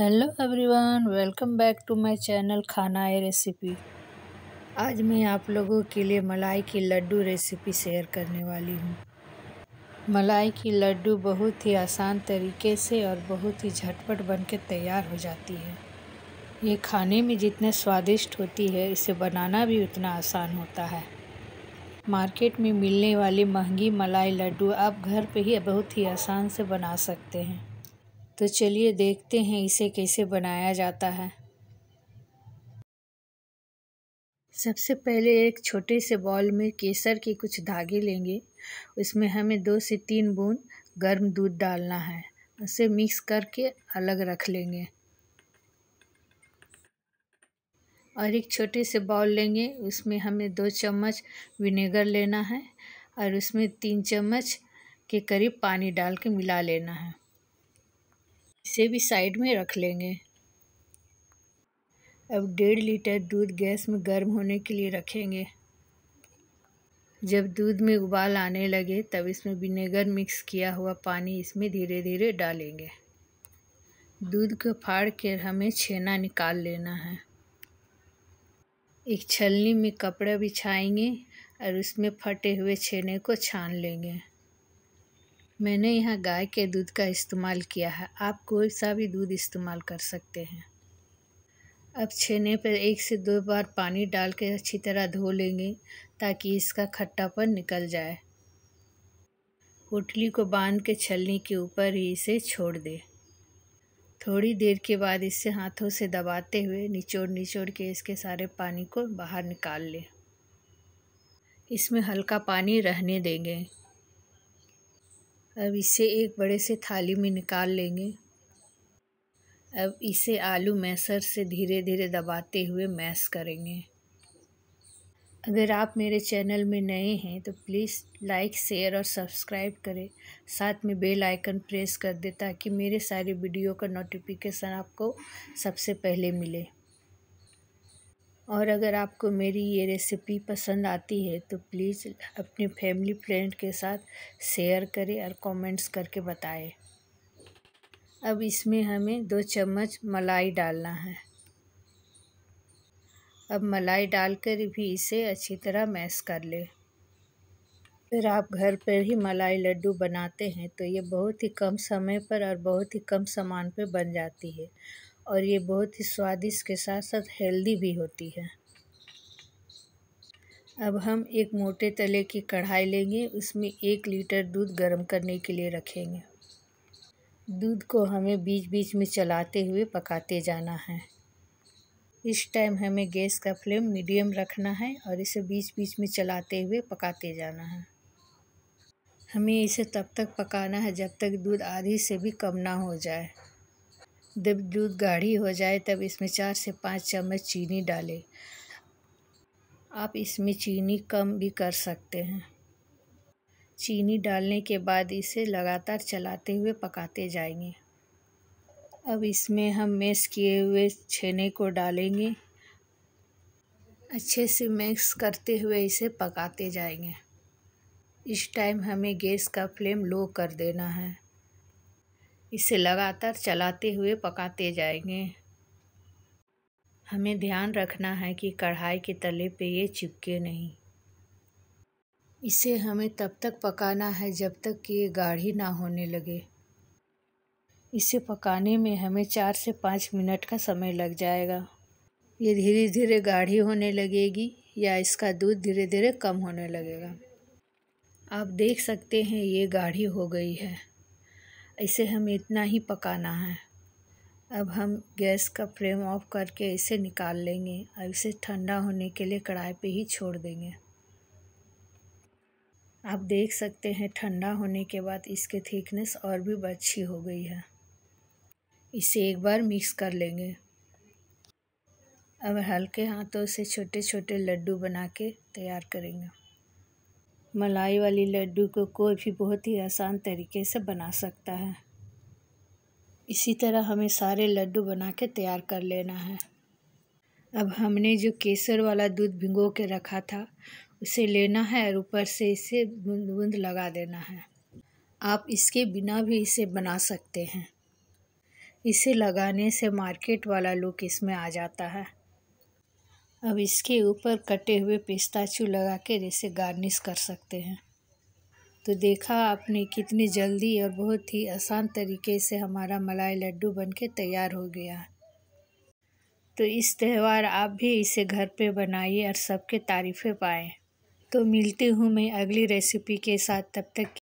hello everyone welcome back to my channel खाना a recipe आज मैं आप लोगों के लिए मलाई की लड्डू रेसिपी शेयर करने वाली हूँ मलाई की लड्डू बहुत ही आसान तरीके से और बहुत ही झटपट बनके तैयार हो जाती है ये खाने में जितने स्वादिष्ट होती है इसे बनाना भी उतना आसान होता है मार्केट में मिलने वाली महंगी मलाई लड्डू आप घर पर ही बहुत ही आसान से बना सकते हैं तो चलिए देखते हैं इसे कैसे बनाया जाता है सबसे पहले एक छोटे से बॉल में केसर के कुछ धागे लेंगे उसमें हमें दो से तीन बूंद गर्म दूध डालना है उसे मिक्स करके अलग रख लेंगे और एक छोटे से बाउल लेंगे उसमें हमें दो चम्मच विनेगर लेना है और उसमें तीन चम्मच के करीब पानी डाल के मिला लेना है इसे भी साइड में रख लेंगे अब डेढ़ लीटर दूध गैस में गर्म होने के लिए रखेंगे जब दूध में उबाल आने लगे तब इसमें विनेगर मिक्स किया हुआ पानी इसमें धीरे धीरे डालेंगे दूध को फाड़ कर हमें छेना निकाल लेना है एक छलनी में कपड़ा बिछाएंगे और उसमें फटे हुए छेने को छान लेंगे मैंने यहाँ गाय के दूध का इस्तेमाल किया है आप कोई सा भी दूध इस्तेमाल कर सकते हैं अब छेने पर एक से दो बार पानी डाल के अच्छी तरह धो लेंगे ताकि इसका खट्टापन निकल जाए पोटली को बांध के छलनी के ऊपर ही इसे छोड़ दे थोड़ी देर के बाद इसे हाथों से दबाते हुए निचोड़ निचोड़ के इसके सारे पानी को बाहर निकाल लें इसमें हल्का पानी रहने देंगे अब इसे एक बड़े से थाली में निकाल लेंगे अब इसे आलू मैसर से धीरे धीरे दबाते हुए मैस करेंगे अगर आप मेरे चैनल में नए हैं तो प्लीज़ लाइक शेयर और सब्सक्राइब करें साथ में बेल आइकन प्रेस कर दें ताकि मेरे सारे वीडियो का नोटिफिकेशन आपको सबसे पहले मिले और अगर आपको मेरी ये रेसिपी पसंद आती है तो प्लीज़ अपने फैमिली फ्रेंड के साथ शेयर करें और कमेंट्स करके बताएं अब इसमें हमें दो चम्मच मलाई डालना है अब मलाई डालकर भी इसे अच्छी तरह मैश कर ले अगर आप घर पर ही मलाई लड्डू बनाते हैं तो ये बहुत ही कम समय पर और बहुत ही कम सामान पर बन जाती है और ये बहुत ही स्वादिष्ट के साथ साथ हेल्दी भी होती है अब हम एक मोटे तले की कढ़ाई लेंगे उसमें एक लीटर दूध गर्म करने के लिए रखेंगे दूध को हमें बीच बीच में चलाते हुए पकाते जाना है इस टाइम हमें गैस का फ्लेम मीडियम रखना है और इसे बीच बीच में चलाते हुए पकाते जाना है हमें इसे तब तक पकाना है जब तक दूध आधी से भी कम ना हो जाए जब दूध गाढ़ी हो जाए तब इसमें चार से पाँच चम्मच चीनी डालें आप इसमें चीनी कम भी कर सकते हैं चीनी डालने के बाद इसे लगातार चलाते हुए पकाते जाएंगे अब इसमें हम मैश किए हुए छेने को डालेंगे अच्छे से मिक्स करते हुए इसे पकाते जाएंगे इस टाइम हमें गैस का फ्लेम लो कर देना है इसे लगातार चलाते हुए पकाते जाएंगे हमें ध्यान रखना है कि कढ़ाई के तले पे ये चिपके नहीं इसे हमें तब तक पकाना है जब तक कि ये गाढ़ी ना होने लगे इसे पकाने में हमें चार से पाँच मिनट का समय लग जाएगा ये धीरे धीरे गाढ़ी होने लगेगी या इसका दूध धीरे धीरे कम होने लगेगा आप देख सकते हैं ये गाढ़ी हो गई है इसे हमें इतना ही पकाना है अब हम गैस का फ्लेम ऑफ करके इसे निकाल लेंगे और इसे ठंडा होने के लिए कढ़ाई पे ही छोड़ देंगे आप देख सकते हैं ठंडा होने के बाद इसके थिकनेस और भी अच्छी हो गई है इसे एक बार मिक्स कर लेंगे अब हल्के हाथों से छोटे छोटे लड्डू बना के तैयार करेंगे मलाई वाली लड्डू को कोई भी बहुत ही आसान तरीके से बना सकता है इसी तरह हमें सारे लड्डू बना के तैयार कर लेना है अब हमने जो केसर वाला दूध भिंगो के रखा था उसे लेना है और ऊपर से इसे बूंद बूंद लगा देना है आप इसके बिना भी इसे बना सकते हैं इसे लगाने से मार्केट वाला लुक इसमें आ जाता है अब इसके ऊपर कटे हुए पिस्ताचू लगा कर इसे गार्निश कर सकते हैं तो देखा आपने कितनी जल्दी और बहुत ही आसान तरीके से हमारा मलाई लड्डू बनके तैयार हो गया तो इस त्यौहार आप भी इसे घर पे बनाइए और सबके तारीफ़ें पाएँ तो मिलती हूँ मैं अगली रेसिपी के साथ तब तक